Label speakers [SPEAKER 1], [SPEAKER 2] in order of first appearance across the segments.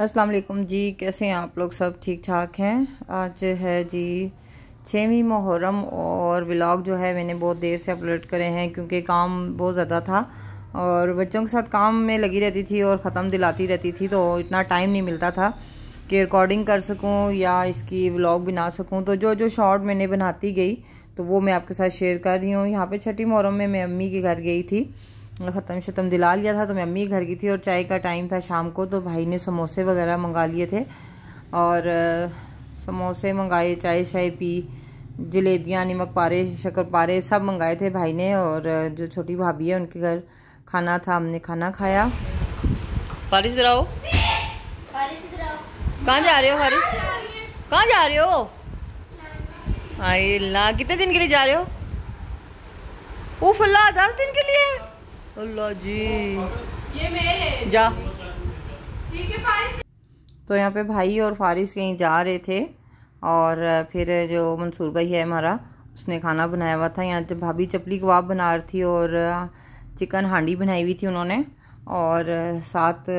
[SPEAKER 1] असलम जी कैसे हैं आप लोग सब ठीक ठाक हैं आज है जी छवीं मुहर्रम और ब्लॉग जो है मैंने बहुत देर से अपलोड करे हैं क्योंकि काम बहुत ज़्यादा था और बच्चों के साथ काम में लगी रहती थी और ख़त्म दिलाती रहती थी तो इतना टाइम नहीं मिलता था कि रिकॉर्डिंग कर सकूं या इसकी ब्लॉग बना सकूं तो जो जो शॉर्ट मैंने बनाती गई तो वो मैं आपके साथ शेयर कर रही हूँ यहाँ पर छठी मुहर्रम में मैं अम्मी के घर गई थी ख़त्म शतम दिला लिया था तो मैं अम्मी घर की थी और चाय का टाइम था शाम को तो भाई ने समोसे वगैरह मंगा लिए थे और समोसे मंगाए चाय शाय पी जलेबियाँ नमक पारे शक्कर पारे सब मंगाए थे भाई ने और जो छोटी भाभी है उनके घर खाना था हमने खाना खाया फारिश रहो कहाँ जा रहे हो हरी कहाँ जा रहे हो आई ला कितने दिन के लिए जा रहे हो उफ अल्लाह दस दिन के लिए अल्लाह जी ये मेरे जा ठीक है फारिस तो यहाँ पे भाई और फारिस कहीं जा रहे थे और फिर जो मंसूर भाई है हमारा उसने खाना बनाया हुआ था यहाँ जब भाभी चपली कबाब बना रही थी और चिकन हांडी बनाई हुई थी उन्होंने और साथ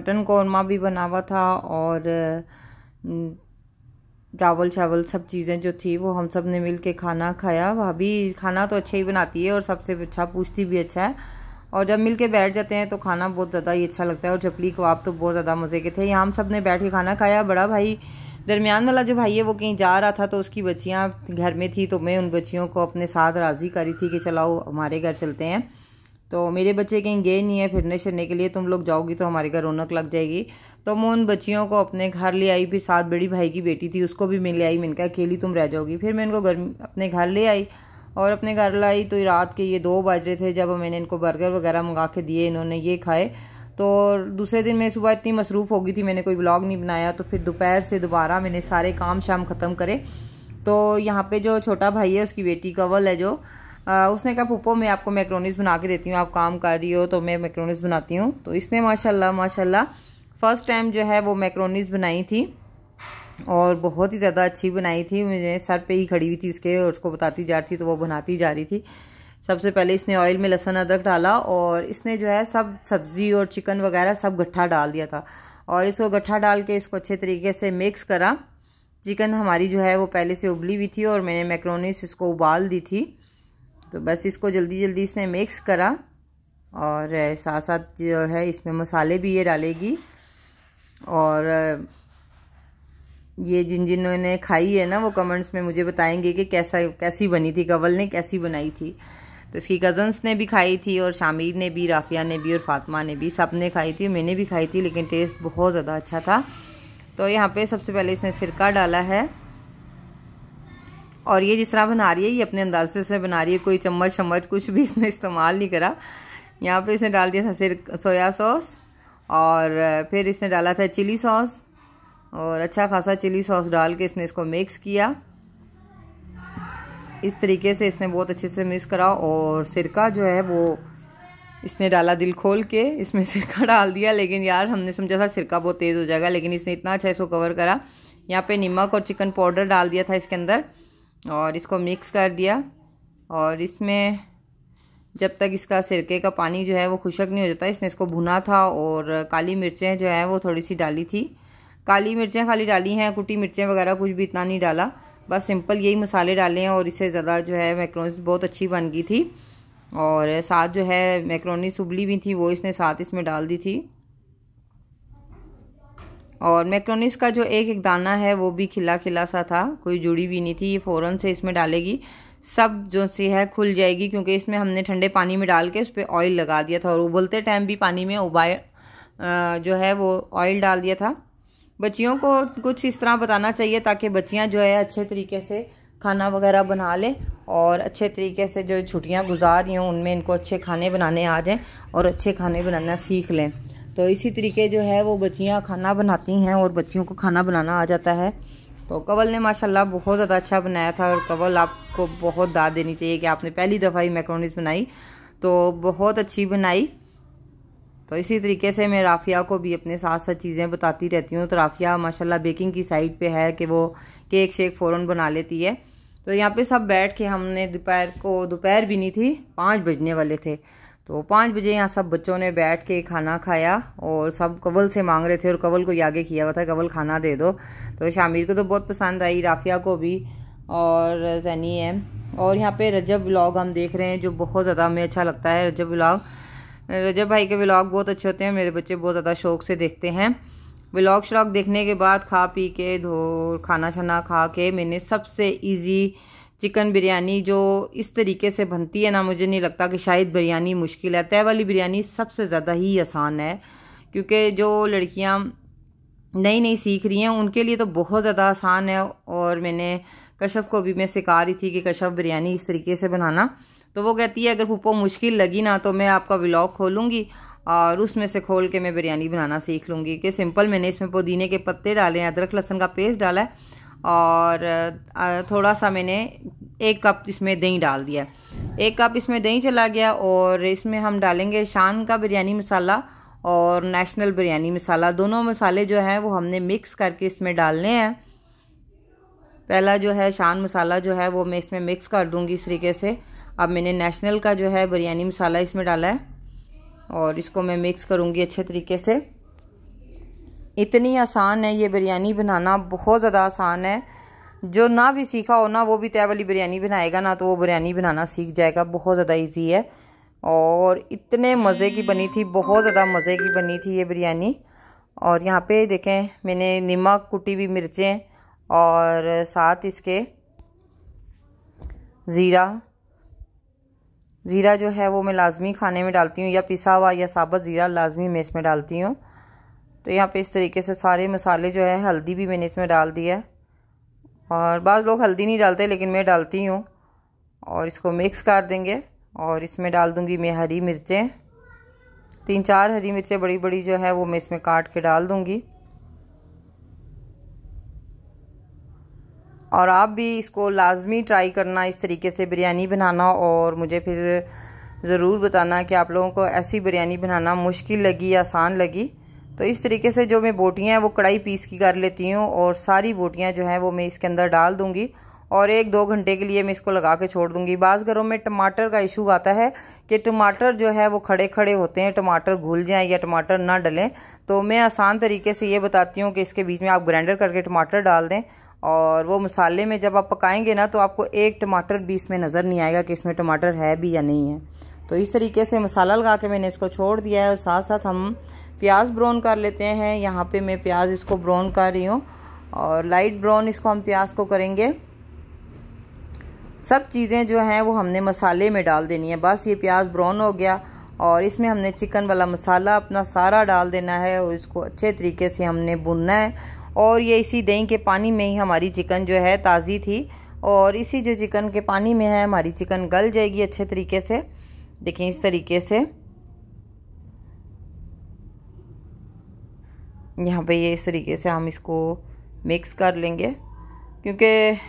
[SPEAKER 1] मटन कौरमा भी बना हुआ था और चावल चावल सब चीज़ें जो थी वो हम सब ने मिल के खाना खाया भाभी खाना तो अच्छा ही बनाती है और सबसे अच्छा पूछती भी अच्छा है और जब मिल के बैठ जाते हैं तो खाना बहुत ज़्यादा ही अच्छा लगता है और चपली कबाब तो बहुत ज़्यादा मज़े के थे यहाँ हम सब ने बैठ के खाना खाया बड़ा भाई दरमियान वाला जो भाई है वो कहीं जा रहा था तो उसकी बच्चियाँ घर में थी तो मैं उन बच्चियों को अपने साथ राज़ी करी थी कि चलाओ हमारे घर चलते हैं तो मेरे बच्चे कहीं गए नहीं है फिरने फिरने के लिए तुम लोग जाओगी तो हमारे घर रौनक लग जाएगी तो मैं उन बच्चियों को अपने घर ले आई फिर साथ बड़ी भाई की बेटी थी उसको भी मैं ले आई मैंने कहा अकेली तुम रह जाओगी फिर मैं इनको घर अपने घर ले आई और अपने घर लाई तो रात के ये दो बज रहे थे जब मैंने इनको बर्गर वगैरह मंगा के दिए इन्होंने ये खाए तो दूसरे दिन मैं सुबह इतनी मसरूफ़ हो गई थी मैंने कोई ब्लॉग नहीं बनाया तो फिर दोपहर से दोबारा मैंने सारे काम शाम ख़त्म करे तो यहाँ पे जो छोटा भाई है उसकी बेटी कवल है जो आ, उसने कहा पुप्पो मैं आपको मैक्रोनीस बना के देती हूँ आप काम कर रही हो तो मैं मैक्रोनीस बनाती हूँ तो इसने माशाल्लाह माशाल्लाह फ़र्स्ट टाइम जो है वो मैक्रोनीज बनाई थी और बहुत ही ज़्यादा अच्छी बनाई थी मुझे सर पे ही खड़ी हुई थी उसके और उसको बताती जा रही थी तो वो बनाती जा रही थी सबसे पहले इसने ऑयल में लहसुन अदरक डाला और इसने जो है सब सब्ज़ी और चिकन वगैरह सब गट्ठा डाल दिया था और इसको गट्ठा डाल के इसको अच्छे तरीके से मिक्स करा चिकन हमारी जो है वो पहले से उबली हुई थी और मैंने मैक्रोनीस इसको उबाल दी थी तो बस इसको जल्दी जल्दी इसने मिक्स करा और साथ साथ जो है इसमें मसाले भी ये डालेगी और ये जिन जिन्होंने खाई है ना वो कमेंट्स में मुझे बताएंगे कि कैसा कैसी बनी थी कंवल ने कैसी बनाई थी तो इसकी कज़न्स ने भी खाई थी और शामिर ने भी राफिया ने भी और फातिमा ने भी सब ने खाई थी मैंने भी खाई थी लेकिन टेस्ट बहुत ज़्यादा अच्छा था तो यहाँ पे सबसे पहले इसने सिरका डाला है और ये जिस तरह बना रही है ये अपने अंदाजे से बना रही है कोई चम्मच शम्मच कुछ भी इसने इस्तेमाल नहीं करा यहाँ पर इसने डाल दिया था सिर सोया सॉस और फिर इसने डाला था चिली सॉस और अच्छा खासा चिली सॉस डाल के इसने इसको मिक्स किया इस तरीके से इसने बहुत अच्छे से मिक्स करा और सिरका जो है वो इसने डाला दिल खोल के इसमें सिरका डाल दिया लेकिन यार हमने समझा था सिरका बहुत तेज़ हो जाएगा लेकिन इसने इतना अच्छा इसको कवर करा यहाँ पे नमक और चिकन पाउडर डाल दिया था इसके अंदर और इसको मिक्स कर दिया और इसमें जब तक इसका सिरके का पानी जो है वो खुशक नहीं हो जाता इसने इसको भुना था और काली मिर्चें जो हैं वो थोड़ी सी डाली थी काली मिर्चें खाली डाली हैं कुटी मिर्चें वगैरह कुछ भी इतना नहीं डाला बस सिंपल यही मसाले डाले हैं और इससे ज़्यादा जो है मैक्रोनी बहुत अच्छी बन गई थी और साथ जो है मैक्रोनी सुबली भी थी वो इसने साथ इसमें डाल दी थी और मैक्रोनीस का जो एक एक दाना है वो भी खिला खिला सा था कोई जुड़ी भी नहीं थी ये फ़ौरन से इसमें डालेगी सब जो सी है खुल जाएगी क्योंकि इसमें हमने ठंडे पानी में डाल के उस पर ऑयल लगा दिया था और उबलते टाइम भी पानी में उबाए जो है वो ऑयल डाल दिया था बच्चियों को कुछ इस तरह बताना चाहिए ताकि बच्चियाँ जो है अच्छे तरीके से खाना वगैरह बना लें और अच्छे तरीके से जो छुट्टियाँ गुजार रही हों उनमें इनको अच्छे खाने बनाने आ जाएँ और अच्छे खाने बनाना सीख लें तो इसी तरीके जो है वो बच्चियाँ खाना बनाती हैं और बच्चियों को खाना बनाना आ जाता है तो कवल ने माशाल्लाह बहुत ज़्यादा अच्छा बनाया था और कवल आपको बहुत दाद देनी चाहिए कि आपने पहली दफ़ा ही मैक्रोनीज बनाई तो बहुत अच्छी बनाई तो इसी तरीके से मैं राफिया को भी अपने साथ साथ चीज़ें बताती रहती हूँ तो राफिया माशाल्लाह बेकिंग की साइड पे है कि वो केक शेक फ़ौरन बना लेती है तो यहाँ पे सब बैठ के हमने दोपहर को दोपहर भी नहीं थी पाँच बजने वाले थे तो पाँच बजे यहाँ सब बच्चों ने बैठ के खाना खाया और सब कंवल से मांग रहे थे और कवल को ही आगे किया हुआ था कवल खाना दे दो तो शामिर को तो बहुत पसंद आई राफिया को भी और जैनी है और यहाँ पे रजब व्लॉग हम देख रहे हैं जो बहुत ज़्यादा हमें अच्छा लगता है रजब व्लॉग रजब भाई के व्लॉग बहुत अच्छे होते हैं मेरे बच्चे बहुत ज़्यादा शौक से देखते हैं व्लॉग श्लॉग देखने के बाद खा पी के धो खाना छाना खा के मैंने सबसे ईजी चिकन बिरयानी जो इस तरीके से बनती है ना मुझे नहीं लगता कि शायद बिरयानी मुश्किल है तय वाली बिरयानी सबसे ज़्यादा ही आसान है क्योंकि जो लड़कियाँ नई नई सीख रही हैं उनके लिए तो बहुत ज़्यादा आसान है और मैंने कशफ को भी मैं सिखा रही थी कि कशफ बिरयानी इस तरीके से बनाना तो वो कहती है अगर पुप्पो मुश्किल लगी ना तो मैं आपका ब्लॉग खोलूँगी और उसमें से खोल के मैं बिरयानी बनाना सीख लूँगी कि सिंपल मैंने इसमें पुदीने के पत्ते डाले हैं अदरक लहसन का पेस्ट डाला है और थोड़ा सा मैंने एक कप इसमें दही डाल दिया एक कप इसमें दही चला गया और इसमें हम डालेंगे शान का बिरयानी मसाला और नेशनल बिरयानी मसाला दोनों मसाले जो हैं वो हमने मिक्स करके इसमें डालने हैं पहला जो है शान मसाला जो है वो मैं इसमें मिक्स कर दूंगी इस तरीके से अब मैंने नेशनल का जो है बिरयानी मसाला इसमें डाला है और इसको मैं मिक्स करूँगी अच्छे तरीके से इतनी आसान है ये बिरयानी बनाना बहुत ज़्यादा आसान है जो ना भी सीखा हो ना वो भी तय वाली बिरयानी बनाएगा ना तो वो बिरयानी बनाना सीख जाएगा बहुत ज़्यादा इजी है और इतने मज़े की बनी थी बहुत ज़्यादा मज़े की बनी थी ये बिरयानी और यहाँ पे देखें मैंने नमक कुटी हुई मिर्चें और साथ इसके ज़ीरा ज़ीरा जो है वो मैं लाजमी खाने में डालती हूँ या पिसा हुआ या साबत ज़ीरा लाजमी मैं इसमें डालती हूँ तो यहाँ पे इस तरीके से सारे मसाले जो है हल्दी भी मैंने इसमें डाल दिया है और बाद लोग हल्दी नहीं डालते लेकिन मैं डालती हूँ और इसको मिक्स कर देंगे और इसमें डाल दूँगी मैं हरी मिर्चें तीन चार हरी मिर्चें बड़ी बड़ी जो है वो मैं इसमें काट के डाल दूँगी और आप भी इसको लाजमी ट्राई करना इस तरीके से बिरयानी बनाना और मुझे फिर ज़रूर बताना कि आप लोगों को ऐसी बिरयानी बनाना मुश्किल लगी आसान लगी तो इस तरीके से जो मैं बोटियाँ हैं वो कढ़ाई पीस की कर लेती हूँ और सारी बोटियाँ जो हैं वो मैं इसके अंदर डाल दूँगी और एक दो घंटे के लिए मैं इसको लगा के छोड़ दूँगी बाज़ घरों में टमाटर का इशू आता है कि टमाटर जो है वो खड़े खड़े होते हैं टमाटर घुल जाएँ या टमाटर ना डलें तो मैं आसान तरीके से ये बताती हूँ कि इसके बीच में आप ग्राइंडर करके टमाटर डाल दें और वो मसाले में जब आप पकाएंगे ना तो आपको एक टमाटर भी इसमें नज़र नहीं आएगा कि इसमें टमाटर है भी या नहीं है तो इस तरीके से मसाला लगा के मैंने इसको छोड़ दिया है और साथ साथ हम प्याज ब्राउन कर लेते हैं यहाँ पे मैं प्याज इसको ब्राउन कर रही हूँ और लाइट ब्राउन इसको हम प्याज को करेंगे सब चीज़ें जो हैं वो हमने मसाले में डाल देनी है बस ये प्याज ब्राउन हो गया और इसमें हमने चिकन वाला मसाला अपना सारा डाल देना है और इसको अच्छे तरीके से हमने भुनना है और ये इसी दही के पानी में ही हमारी चिकन जो है ताज़ी थी और इसी जो चिकन के पानी में है हमारी चिकन गल जाएगी अच्छे तरीके से देखें इस तरीके से यहाँ पे ये इस तरीके से हम इसको मिक्स कर लेंगे क्योंकि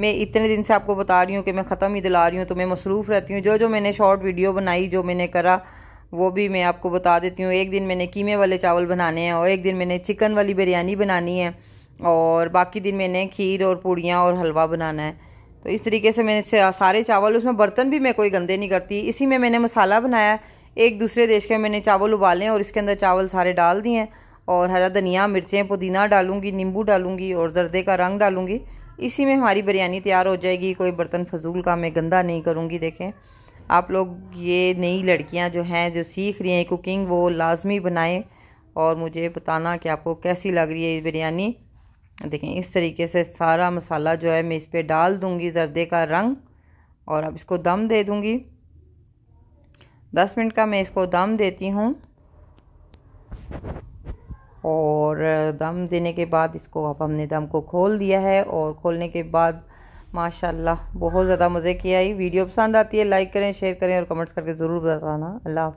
[SPEAKER 1] मैं इतने दिन से आपको बता रही हूँ कि मैं ख़त्म ही दिला रही हूँ तो मैं मसरूफ़ रहती हूँ जो जो मैंने शॉर्ट वीडियो बनाई जो मैंने करा वो भी मैं आपको बता देती हूँ एक दिन मैंने कीमे वाले चावल बनाने हैं और एक दिन मैंने चिकन वाली बिरयानी बनानी है और बाकी दिन मैंने खीर और पूड़ियाँ और हलवा बनाना है तो इस तरीके से मैंने सारे चावल उसमें बर्तन भी मैं कोई गंदे नहीं करती इसी में मैंने मसाला बनाया एक दूसरे देश के मैंने चावल उबाले और इसके अंदर चावल सारे डाल दिए हैं और हरा धनिया मिर्चें पुदीना डालूँगी नींबू डालूंगी और जर्दे का रंग डालूंगी इसी में हमारी बिरयानी तैयार हो जाएगी कोई बर्तन फजूल का मैं गंदा नहीं करूँगी देखें आप लोग ये नई लड़कियाँ जो हैं जो सीख रही हैं कुकिंग वो लाजमी बनाएं और मुझे बताना कि आपको कैसी लग रही है ये बिरयानी देखें इस तरीके से सारा मसाला जो है मैं इस पर डाल दूँगी जर्दे का रंग और अब इसको दम दे दूँगी दस मिनट का मैं इसको दम देती हूँ और दम देने के बाद इसको अब हमने दम को खोल दिया है और खोलने के बाद माशाल्लाह बहुत ज़्यादा मज़े किया आई वीडियो पसंद आती है लाइक करें शेयर करें और कमेंट्स करके ज़रूर बताना अल्लाह